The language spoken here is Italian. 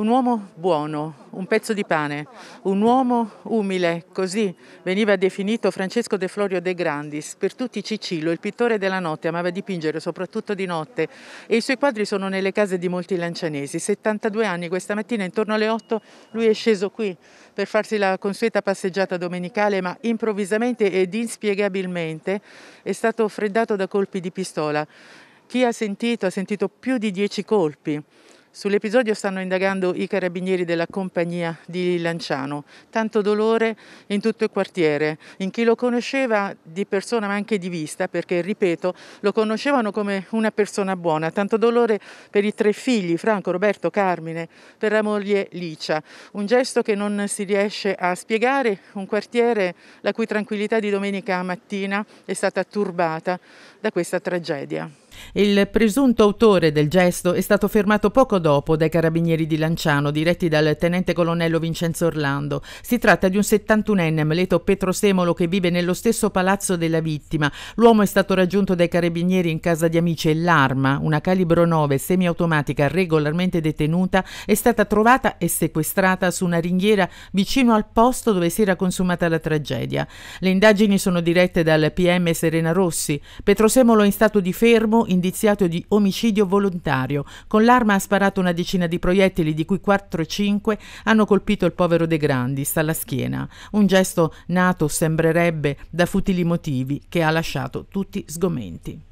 Un uomo buono, un pezzo di pane, un uomo umile, così veniva definito Francesco De Florio De Grandis. Per tutti Cicillo, il pittore della notte, amava dipingere soprattutto di notte e i suoi quadri sono nelle case di molti lancianesi. 72 anni, questa mattina intorno alle 8 lui è sceso qui per farsi la consueta passeggiata domenicale, ma improvvisamente ed inspiegabilmente è stato freddato da colpi di pistola. Chi ha sentito ha sentito più di 10 colpi. Sull'episodio stanno indagando i carabinieri della compagnia di Lanciano. Tanto dolore in tutto il quartiere, in chi lo conosceva di persona ma anche di vista, perché ripeto, lo conoscevano come una persona buona. Tanto dolore per i tre figli, Franco, Roberto, Carmine, per la moglie Licia. Un gesto che non si riesce a spiegare, un quartiere la cui tranquillità di domenica mattina è stata turbata da questa tragedia. Il presunto autore del gesto è stato fermato poco dopo dai carabinieri di Lanciano, diretti dal tenente colonnello Vincenzo Orlando. Si tratta di un 71enne meleto petrosemolo che vive nello stesso palazzo della vittima. L'uomo è stato raggiunto dai carabinieri in casa di amici e l'arma, una calibro 9 semiautomatica regolarmente detenuta, è stata trovata e sequestrata su una ringhiera vicino al posto dove si era consumata la tragedia. Le indagini sono dirette dal PM Serena Rossi. Petrosemolo in stato di fermo indiziato di omicidio volontario. Con l'arma ha sparato una decina di proiettili, di cui 4-5 hanno colpito il povero De Grandis alla schiena. Un gesto nato, sembrerebbe, da futili motivi che ha lasciato tutti sgomenti.